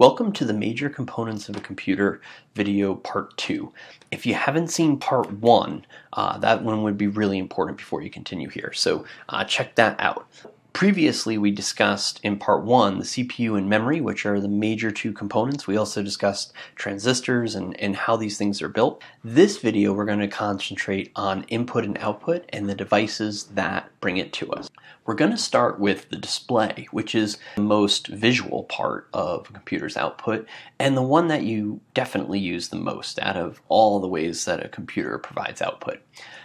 Welcome to the major components of a computer video part two. If you haven't seen part one, uh, that one would be really important before you continue here. So uh, check that out. Previously, we discussed in part one the CPU and memory, which are the major two components. We also discussed transistors and, and how these things are built. This video, we're going to concentrate on input and output and the devices that bring it to us. We're going to start with the display, which is the most visual part of a computer's output and the one that you definitely use the most out of all the ways that a computer provides output.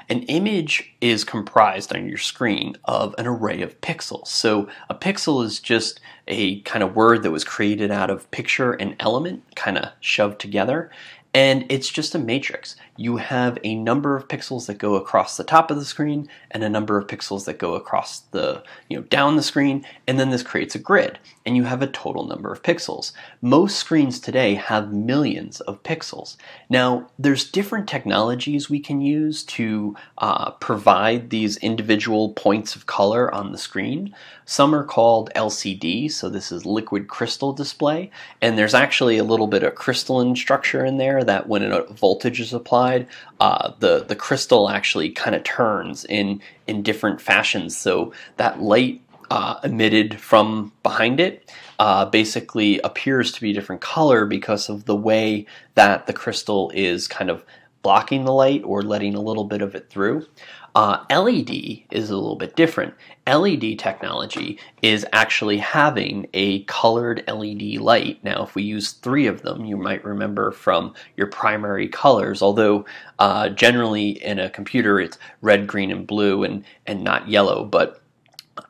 An image is comprised on your screen of an array of pixels. So a pixel is just a kind of word that was created out of picture and element, kind of shoved together, and it's just a matrix you have a number of pixels that go across the top of the screen and a number of pixels that go across the, you know, down the screen, and then this creates a grid, and you have a total number of pixels. Most screens today have millions of pixels. Now, there's different technologies we can use to uh, provide these individual points of color on the screen. Some are called LCD, so this is liquid crystal display, and there's actually a little bit of crystalline structure in there that when a voltage is applied, side, uh, the the crystal actually kind of turns in in different fashions. So that light uh, emitted from behind it uh, basically appears to be a different color because of the way that the crystal is kind of blocking the light or letting a little bit of it through. Uh, LED is a little bit different. LED technology is actually having a colored LED light. Now, if we use three of them, you might remember from your primary colors, although uh, generally in a computer it's red, green, and blue and, and not yellow, but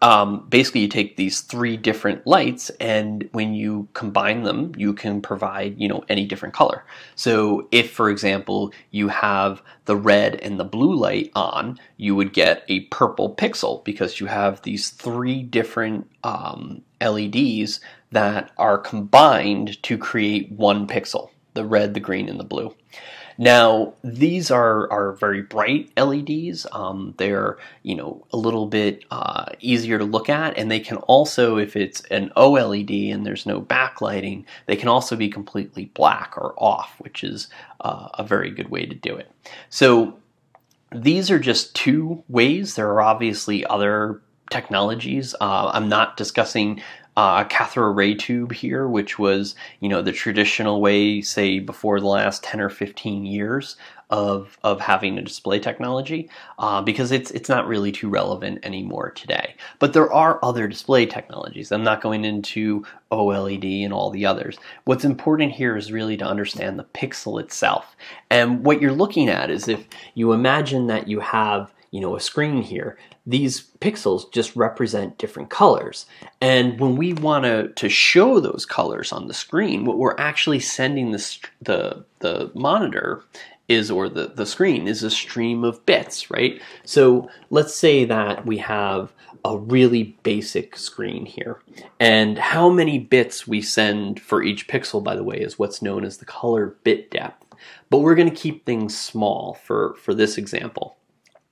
um, basically you take these three different lights and when you combine them you can provide you know any different color so if for example you have the red and the blue light on you would get a purple pixel because you have these three different um, LEDs that are combined to create one pixel the red the green and the blue now, these are, are very bright LEDs. Um, they're, you know, a little bit uh, easier to look at, and they can also, if it's an OLED and there's no backlighting, they can also be completely black or off, which is uh, a very good way to do it. So these are just two ways. There are obviously other technologies. Uh, I'm not discussing uh, a catheter ray tube here, which was you know the traditional way, say before the last ten or fifteen years of of having a display technology, uh, because it's it's not really too relevant anymore today. But there are other display technologies. I'm not going into OLED and all the others. What's important here is really to understand the pixel itself, and what you're looking at is if you imagine that you have you know a screen here these pixels just represent different colors. And when we want to show those colors on the screen, what we're actually sending the, the, the monitor is, or the, the screen, is a stream of bits, right? So let's say that we have a really basic screen here. And how many bits we send for each pixel, by the way, is what's known as the color bit depth. But we're going to keep things small for, for this example.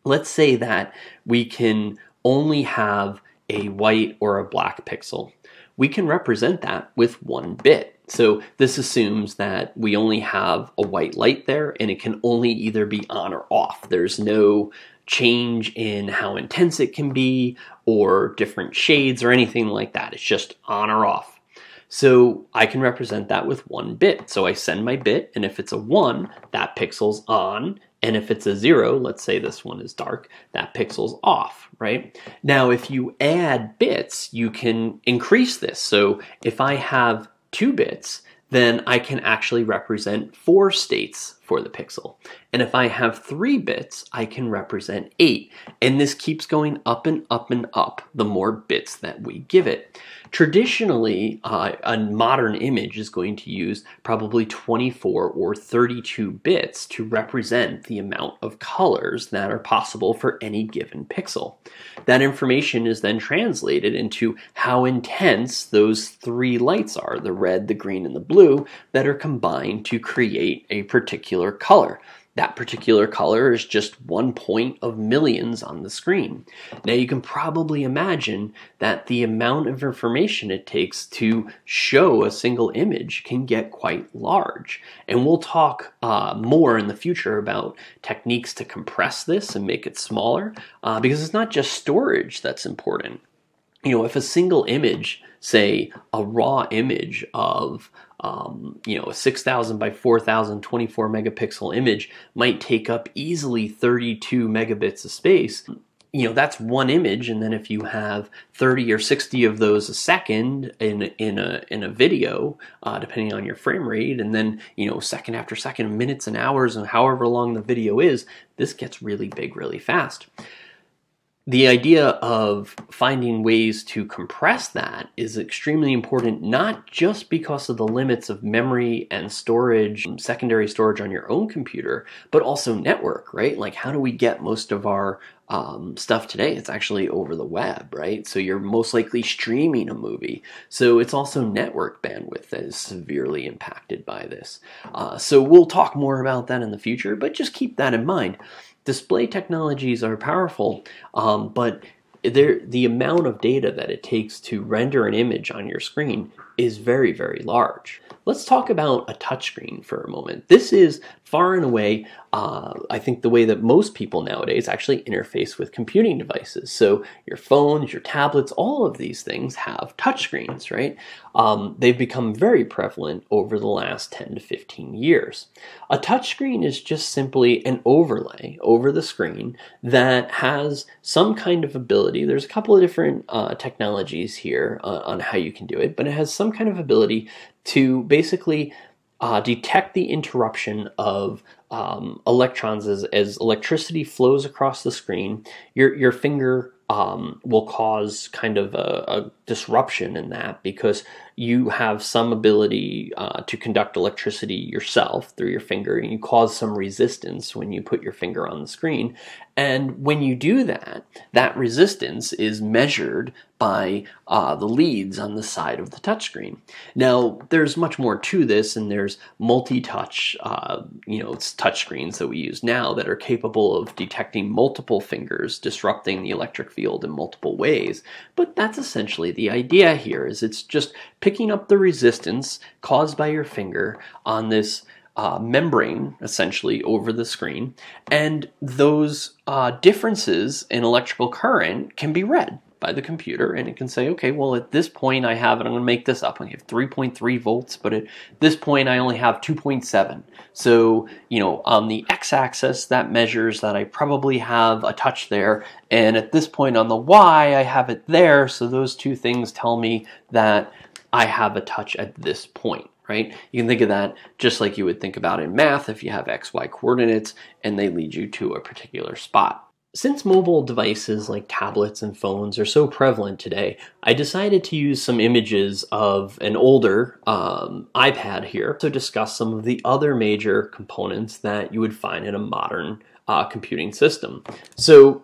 Let's say that we can only have a white or a black pixel. We can represent that with one bit. So this assumes that we only have a white light there and it can only either be on or off. There's no change in how intense it can be or different shades or anything like that. It's just on or off. So I can represent that with one bit. So I send my bit and if it's a one, that pixel's on and if it's a zero, let's say this one is dark, that pixel's off, right? Now, if you add bits, you can increase this. So if I have two bits, then I can actually represent four states for the pixel. And if I have three bits, I can represent eight. And this keeps going up and up and up the more bits that we give it. Traditionally, uh, a modern image is going to use probably 24 or 32 bits to represent the amount of colors that are possible for any given pixel. That information is then translated into how intense those three lights are the red, the green, and the blue that are combined to create a particular particular color. That particular color is just one point of millions on the screen. Now you can probably imagine that the amount of information it takes to show a single image can get quite large. And we'll talk uh, more in the future about techniques to compress this and make it smaller uh, because it's not just storage that's important you know, if a single image, say a raw image of, um, you know, a 6,000 by 4,000 24 megapixel image might take up easily 32 megabits of space, you know, that's one image. And then if you have 30 or 60 of those a second in, in, a, in a video, uh, depending on your frame rate, and then, you know, second after second, minutes and hours, and however long the video is, this gets really big really fast the idea of finding ways to compress that is extremely important, not just because of the limits of memory and storage, um, secondary storage on your own computer, but also network, right? Like, how do we get most of our um, stuff today? It's actually over the web, right? So you're most likely streaming a movie. So it's also network bandwidth that is severely impacted by this. Uh, so we'll talk more about that in the future, but just keep that in mind display technologies are powerful, um, but the amount of data that it takes to render an image on your screen is very, very large. Let's talk about a touchscreen for a moment. This is far and away, uh, I think, the way that most people nowadays actually interface with computing devices. So your phones, your tablets, all of these things have touchscreens, right? Um, they've become very prevalent over the last 10 to 15 years. A touchscreen is just simply an overlay over the screen that has some kind of ability. There's a couple of different uh, technologies here uh, on how you can do it, but it has some some kind of ability to basically uh, detect the interruption of um, electrons as, as, electricity flows across the screen. Your, your finger um, will cause kind of a, a, disruption in that because you have some ability uh, to conduct electricity yourself through your finger and you cause some resistance when you put your finger on the screen. And when you do that, that resistance is measured by uh, the leads on the side of the touchscreen. Now, there's much more to this, and there's multi-touch, uh, you know, touchscreens that we use now that are capable of detecting multiple fingers, disrupting the electric field in multiple ways. But that's essentially the idea here: is it's just picking up the resistance caused by your finger on this uh, membrane essentially over the screen, and those uh, differences in electrical current can be read by the computer, and it can say, okay, well, at this point I have, and I'm going to make this up, I have 3.3 volts, but at this point I only have 2.7. So, you know, on the x axis, that measures that I probably have a touch there, and at this point on the y, I have it there, so those two things tell me that I have a touch at this point right? You can think of that just like you would think about in math if you have x, y coordinates and they lead you to a particular spot. Since mobile devices like tablets and phones are so prevalent today, I decided to use some images of an older um, iPad here to discuss some of the other major components that you would find in a modern uh, computing system. So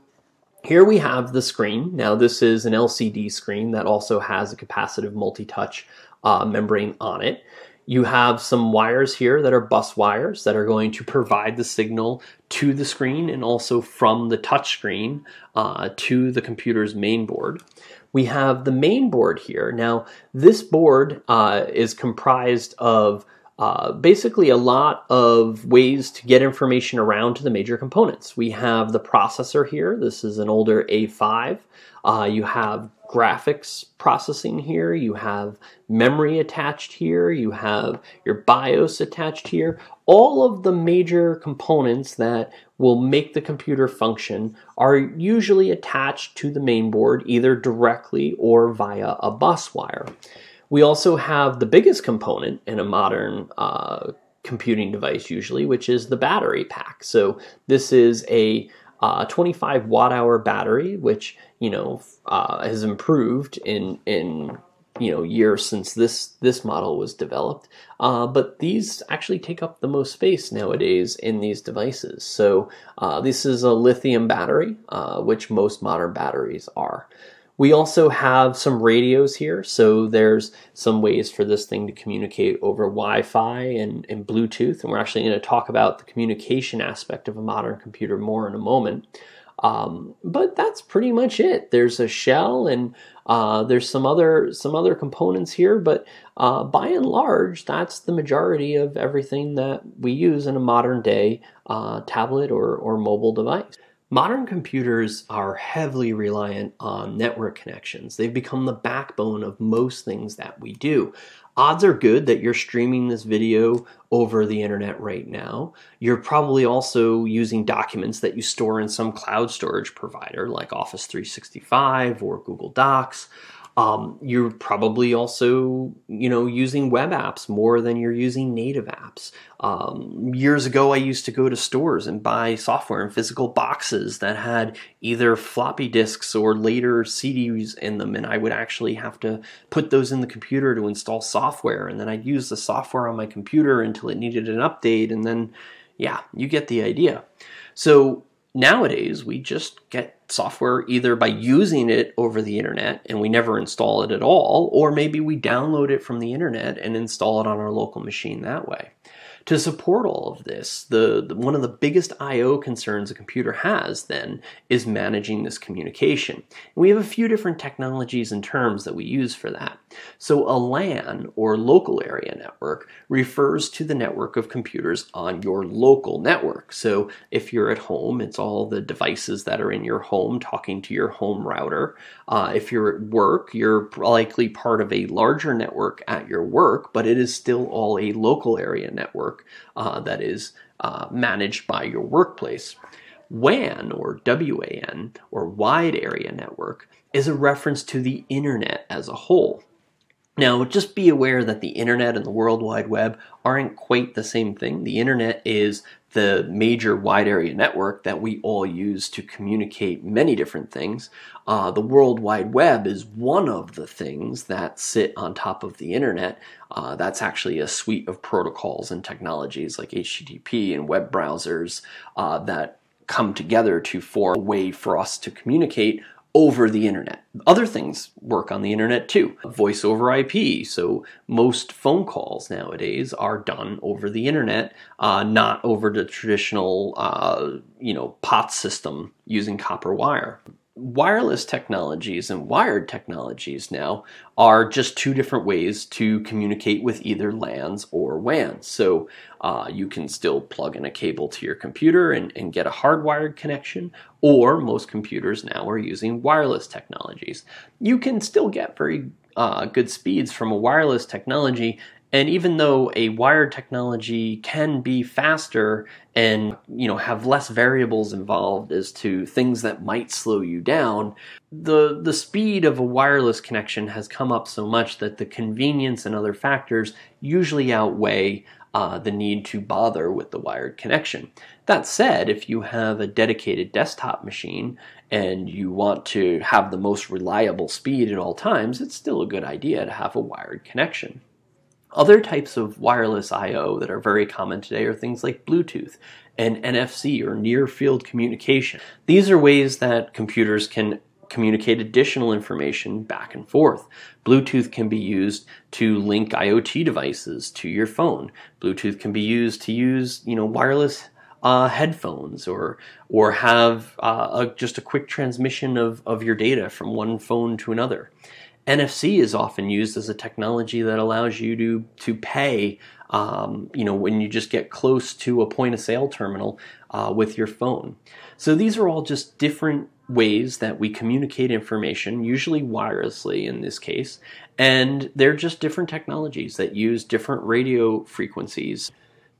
here we have the screen. Now this is an LCD screen that also has a capacitive multi-touch uh, membrane on it. You have some wires here that are bus wires that are going to provide the signal to the screen and also from the touch screen uh, to the computer's main board. We have the main board here. Now, this board uh, is comprised of uh, basically a lot of ways to get information around to the major components. We have the processor here. This is an older A5. Uh, you have graphics processing here, you have memory attached here, you have your BIOS attached here. All of the major components that will make the computer function are usually attached to the main board either directly or via a bus wire. We also have the biggest component in a modern uh, computing device usually, which is the battery pack. So this is a a uh, 25 watt hour battery, which you know uh, has improved in in you know years since this this model was developed. Uh, but these actually take up the most space nowadays in these devices. So uh, this is a lithium battery, uh, which most modern batteries are. We also have some radios here, so there's some ways for this thing to communicate over Wi-Fi and, and Bluetooth, and we're actually going to talk about the communication aspect of a modern computer more in a moment. Um, but that's pretty much it. There's a shell and uh, there's some other some other components here, but uh, by and large, that's the majority of everything that we use in a modern day uh, tablet or, or mobile device. Modern computers are heavily reliant on network connections. They've become the backbone of most things that we do. Odds are good that you're streaming this video over the internet right now. You're probably also using documents that you store in some cloud storage provider like Office 365 or Google Docs. Um, you're probably also, you know, using web apps more than you're using native apps. Um, years ago, I used to go to stores and buy software in physical boxes that had either floppy disks or later CDs in them, and I would actually have to put those in the computer to install software, and then I'd use the software on my computer until it needed an update, and then, yeah, you get the idea. So nowadays, we just get software either by using it over the internet and we never install it at all, or maybe we download it from the internet and install it on our local machine that way. To support all of this, the, the one of the biggest I/O concerns a computer has then is managing this communication. And we have a few different technologies and terms that we use for that. So a LAN or local area network refers to the network of computers on your local network. So if you're at home, it's all the devices that are in in your home talking to your home router. Uh, if you're at work, you're likely part of a larger network at your work, but it is still all a local area network uh, that is uh, managed by your workplace. WAN or WAN or wide area network is a reference to the internet as a whole. Now, just be aware that the internet and the World Wide Web aren't quite the same thing. The internet is the major wide area network that we all use to communicate many different things. Uh, the World Wide Web is one of the things that sit on top of the internet. Uh, that's actually a suite of protocols and technologies like HTTP and web browsers uh, that come together to form a way for us to communicate over the internet. Other things work on the internet too. Voice over IP. So most phone calls nowadays are done over the internet, uh, not over the traditional, uh, you know, POT system using copper wire wireless technologies and wired technologies now are just two different ways to communicate with either LANs or WANs. So uh, you can still plug in a cable to your computer and, and get a hardwired connection, or most computers now are using wireless technologies. You can still get very uh, good speeds from a wireless technology and even though a wired technology can be faster and you know have less variables involved as to things that might slow you down, the the speed of a wireless connection has come up so much that the convenience and other factors usually outweigh uh, the need to bother with the wired connection. That said, if you have a dedicated desktop machine and you want to have the most reliable speed at all times, it's still a good idea to have a wired connection. Other types of wireless I/O that are very common today are things like Bluetooth and NFC or near field communication. These are ways that computers can communicate additional information back and forth. Bluetooth can be used to link IoT devices to your phone. Bluetooth can be used to use, you know, wireless uh, headphones or or have uh, a, just a quick transmission of, of your data from one phone to another. NFC is often used as a technology that allows you to to pay. Um, you know, when you just get close to a point of sale terminal uh, with your phone. So these are all just different ways that we communicate information, usually wirelessly in this case, and they're just different technologies that use different radio frequencies.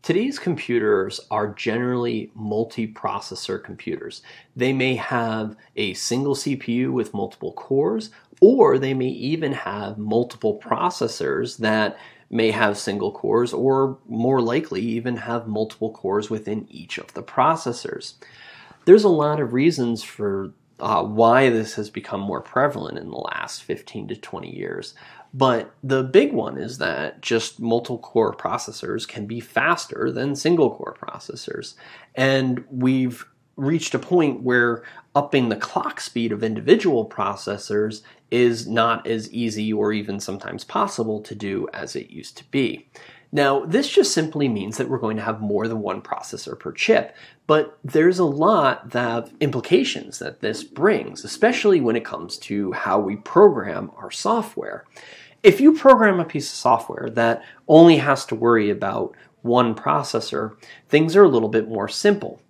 Today's computers are generally multi-processor computers. They may have a single CPU with multiple cores or they may even have multiple processors that may have single cores or more likely even have multiple cores within each of the processors. There's a lot of reasons for uh, why this has become more prevalent in the last 15 to 20 years. But the big one is that just multiple core processors can be faster than single core processors. And we've reached a point where upping the clock speed of individual processors is not as easy or even sometimes possible to do as it used to be. Now, this just simply means that we're going to have more than one processor per chip, but there's a lot of implications that this brings, especially when it comes to how we program our software. If you program a piece of software that only has to worry about one processor, things are a little bit more simple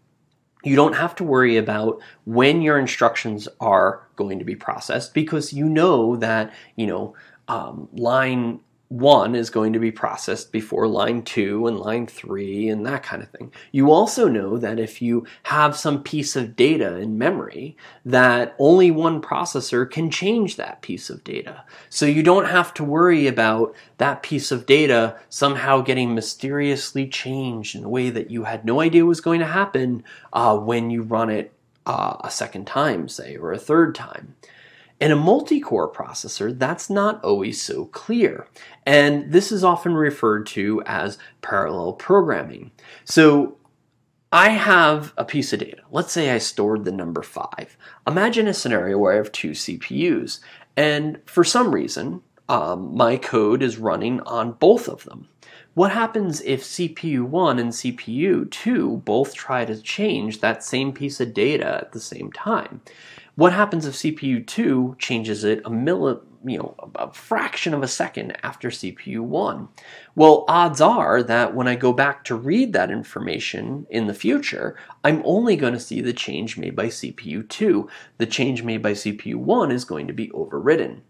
you don't have to worry about when your instructions are going to be processed because you know that, you know, um, line one is going to be processed before line two and line three and that kind of thing. You also know that if you have some piece of data in memory, that only one processor can change that piece of data. So you don't have to worry about that piece of data somehow getting mysteriously changed in a way that you had no idea was going to happen uh, when you run it uh, a second time, say, or a third time. In a multi-core processor, that's not always so clear, and this is often referred to as parallel programming. So I have a piece of data. Let's say I stored the number 5. Imagine a scenario where I have two CPUs, and for some reason, um, my code is running on both of them. What happens if CPU 1 and CPU 2 both try to change that same piece of data at the same time? What happens if CPU 2 changes it a milli, you know, a fraction of a second after CPU 1? Well, odds are that when I go back to read that information in the future, I'm only going to see the change made by CPU 2. The change made by CPU 1 is going to be overridden.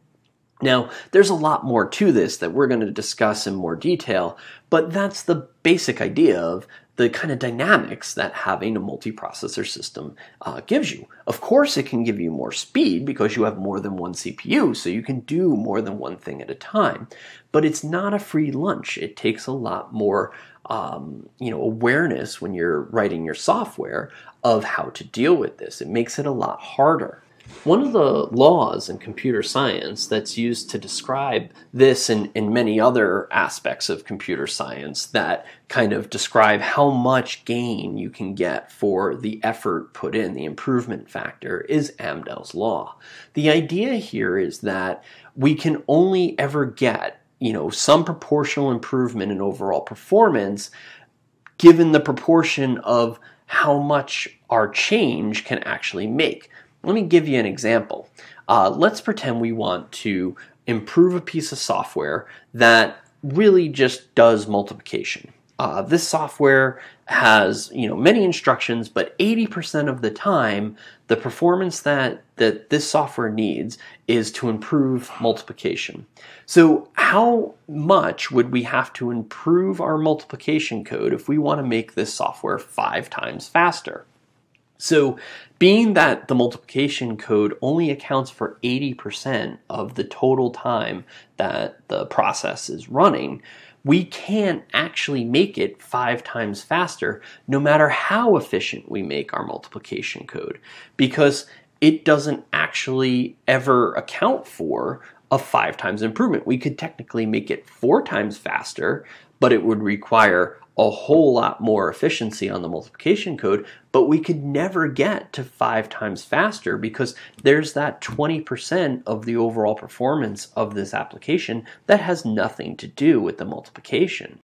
Now, there's a lot more to this that we're going to discuss in more detail, but that's the basic idea of the kind of dynamics that having a multiprocessor system uh, gives you. Of course, it can give you more speed because you have more than one CPU, so you can do more than one thing at a time. But it's not a free lunch. It takes a lot more, um, you know, awareness when you're writing your software of how to deal with this. It makes it a lot harder. One of the laws in computer science that's used to describe this and, and many other aspects of computer science that kind of describe how much gain you can get for the effort put in, the improvement factor, is Amdahl's law. The idea here is that we can only ever get you know some proportional improvement in overall performance given the proportion of how much our change can actually make let me give you an example. Uh, let's pretend we want to improve a piece of software that really just does multiplication. Uh, this software has you know many instructions, but 80% of the time, the performance that that this software needs is to improve multiplication. So, how much would we have to improve our multiplication code if we want to make this software five times faster? So being that the multiplication code only accounts for 80% of the total time that the process is running, we can actually make it five times faster no matter how efficient we make our multiplication code because it doesn't actually ever account for a five times improvement. We could technically make it four times faster, but it would require a whole lot more efficiency on the multiplication code, but we could never get to five times faster because there's that 20% of the overall performance of this application that has nothing to do with the multiplication.